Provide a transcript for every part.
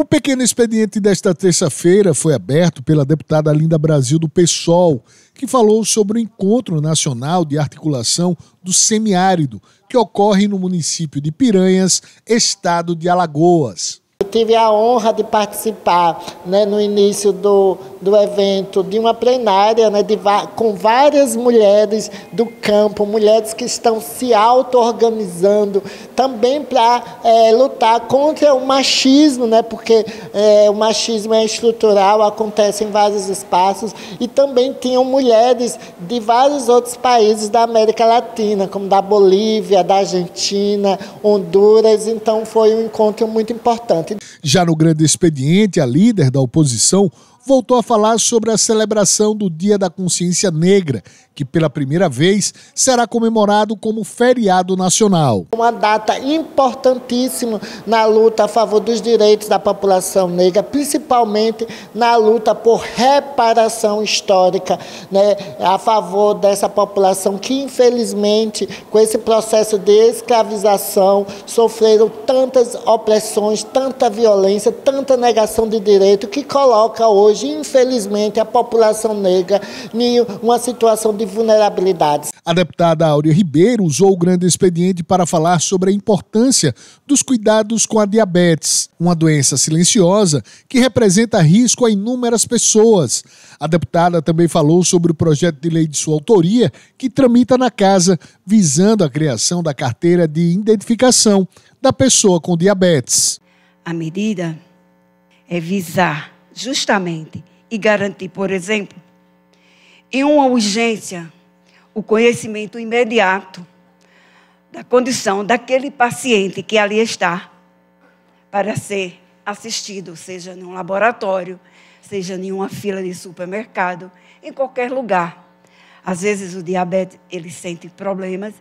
O pequeno expediente desta terça-feira foi aberto pela deputada Linda Brasil do PSOL, que falou sobre o Encontro Nacional de Articulação do Semiárido, que ocorre no município de Piranhas, estado de Alagoas tive a honra de participar né, no início do, do evento de uma plenária né, de, com várias mulheres do campo, mulheres que estão se auto-organizando também para é, lutar contra o machismo, né, porque é, o machismo é estrutural, acontece em vários espaços, e também tinham mulheres de vários outros países da América Latina, como da Bolívia, da Argentina, Honduras, então foi um encontro muito importante. Já no grande expediente, a líder da oposição, voltou a falar sobre a celebração do Dia da Consciência Negra, que pela primeira vez será comemorado como feriado nacional. Uma data importantíssima na luta a favor dos direitos da população negra, principalmente na luta por reparação histórica, né, a favor dessa população que infelizmente com esse processo de escravização sofreram tantas opressões, tanta violência, tanta negação de direito que coloca hoje hoje, infelizmente, a população negra em uma situação de vulnerabilidade. A deputada Áurea Ribeiro usou o grande expediente para falar sobre a importância dos cuidados com a diabetes, uma doença silenciosa que representa risco a inúmeras pessoas. A deputada também falou sobre o projeto de lei de sua autoria que tramita na casa, visando a criação da carteira de identificação da pessoa com diabetes. A medida é visar justamente e garantir, por exemplo, em uma urgência, o conhecimento imediato da condição daquele paciente que ali está para ser assistido, seja num laboratório, seja em uma fila de supermercado, em qualquer lugar. Às vezes o diabetes ele sente problemas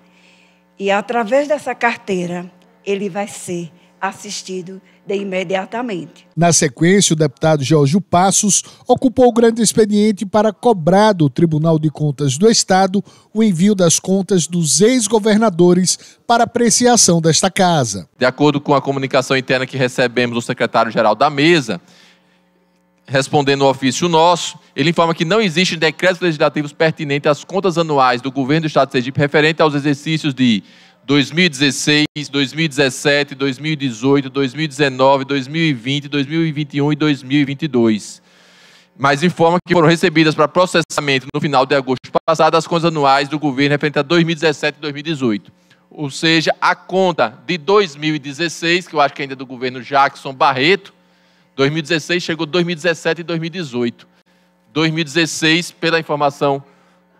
e através dessa carteira ele vai ser assistido de imediatamente. Na sequência, o deputado Jorge Passos ocupou o grande expediente para cobrar do Tribunal de Contas do Estado o envio das contas dos ex-governadores para apreciação desta casa. De acordo com a comunicação interna que recebemos do secretário-geral da mesa, respondendo ao ofício nosso, ele informa que não existem decretos legislativos pertinentes às contas anuais do governo do Estado de Sergipe referente aos exercícios de 2016, 2017, 2018, 2019, 2020, 2021 e 2022. Mas informa que foram recebidas para processamento no final de agosto passado as contas anuais do governo referente a 2017 e 2018. Ou seja, a conta de 2016, que eu acho que ainda é do governo Jackson Barreto, 2016 chegou 2017 e 2018. 2016, pela informação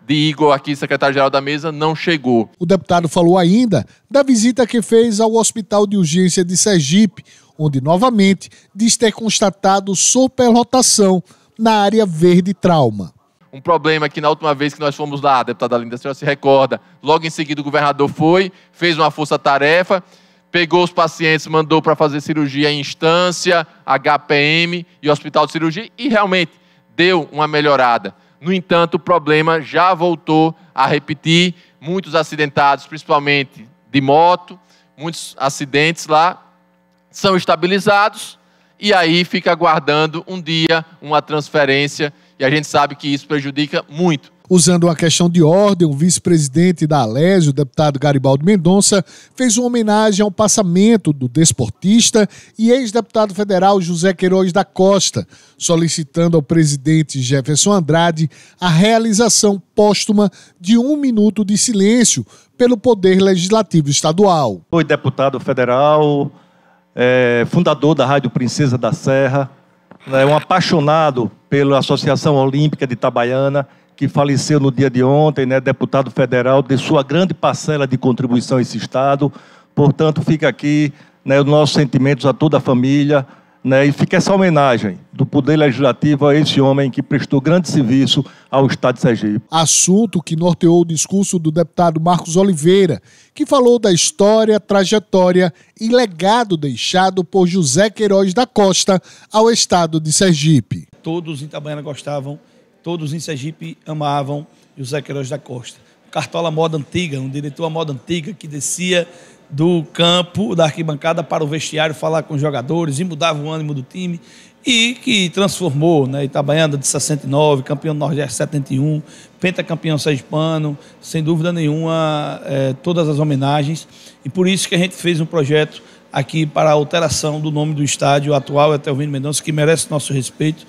de Igor, aqui, secretário-geral da mesa, não chegou. O deputado falou ainda da visita que fez ao Hospital de Urgência de Sergipe, onde novamente diz ter constatado superlotação na área verde trauma. Um problema que na última vez que nós fomos lá, deputada Linda, a senhora se recorda, logo em seguida o governador foi, fez uma força-tarefa, pegou os pacientes, mandou para fazer cirurgia em instância, HPM e hospital de cirurgia, e realmente deu uma melhorada. No entanto, o problema já voltou a repetir. Muitos acidentados, principalmente de moto, muitos acidentes lá, são estabilizados e aí fica aguardando um dia uma transferência. E a gente sabe que isso prejudica muito usando uma questão de ordem, o vice-presidente da Alésio, o deputado Garibaldo Mendonça, fez uma homenagem ao passamento do desportista e ex-deputado federal José Queiroz da Costa, solicitando ao presidente Jefferson Andrade a realização póstuma de um minuto de silêncio pelo Poder Legislativo Estadual. Foi deputado federal, é, fundador da Rádio Princesa da Serra, é um apaixonado pela Associação Olímpica de Itabaiana que faleceu no dia de ontem, né, deputado federal, de sua grande parcela de contribuição a esse Estado. Portanto, fica aqui né, os nossos sentimentos a toda a família. Né, e fica essa homenagem do Poder Legislativo a esse homem que prestou grande serviço ao Estado de Sergipe. Assunto que norteou o discurso do deputado Marcos Oliveira, que falou da história, trajetória e legado deixado por José Queiroz da Costa ao Estado de Sergipe. Todos em Itabaiana gostavam Todos em Sergipe amavam José Queiroz da Costa. Cartola moda antiga, um diretor à moda antiga que descia do campo, da arquibancada para o vestiário falar com os jogadores e mudava o ânimo do time e que transformou né, Itabaiana de 69, campeão do Nordeste 71, pentacampeão sergipano, sem dúvida nenhuma, é, todas as homenagens. E por isso que a gente fez um projeto aqui para a alteração do nome do estádio atual, Etelvino Mendonça, que merece nosso respeito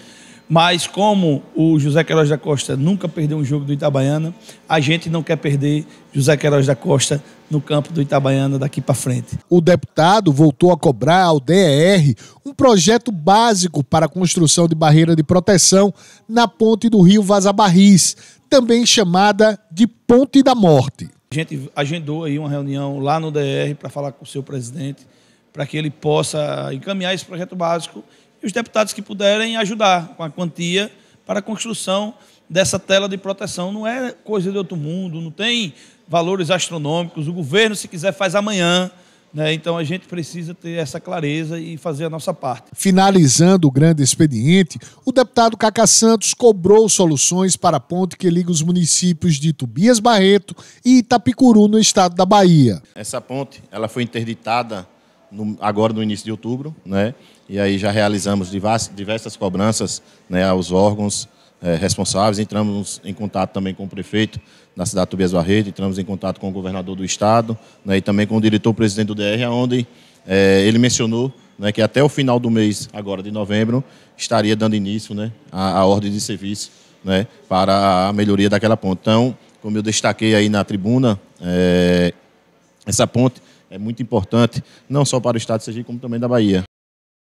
mas como o José Queiroz da Costa nunca perdeu um jogo do Itabaiana, a gente não quer perder José Queiroz da Costa no campo do Itabaiana daqui para frente. O deputado voltou a cobrar ao DER um projeto básico para a construção de barreira de proteção na ponte do Rio Vaza Barris, também chamada de Ponte da Morte. A gente agendou aí uma reunião lá no DR para falar com o seu presidente, para que ele possa encaminhar esse projeto básico e os deputados que puderem ajudar com a quantia para a construção dessa tela de proteção. Não é coisa de outro mundo, não tem valores astronômicos. O governo, se quiser, faz amanhã. Né? Então a gente precisa ter essa clareza e fazer a nossa parte. Finalizando o grande expediente, o deputado Caca Santos cobrou soluções para a ponte que liga os municípios de Tubias Barreto e Itapicuru, no estado da Bahia. Essa ponte ela foi interditada no, agora no início de outubro, né? E aí já realizamos divas, diversas cobranças né, aos órgãos é, responsáveis. Entramos em contato também com o prefeito da cidade de Tobias Barreto, entramos em contato com o governador do estado né, e também com o diretor-presidente do DR, onde é, eh, ele mencionou né, que até o final do mês, agora de novembro, estaria dando início né, à, à ordem de serviço né, para a melhoria daquela ponte. Então, como eu destaquei aí na tribuna, é, essa ponte é muito importante, não só para o Estado de Sergipe, como também da Bahia.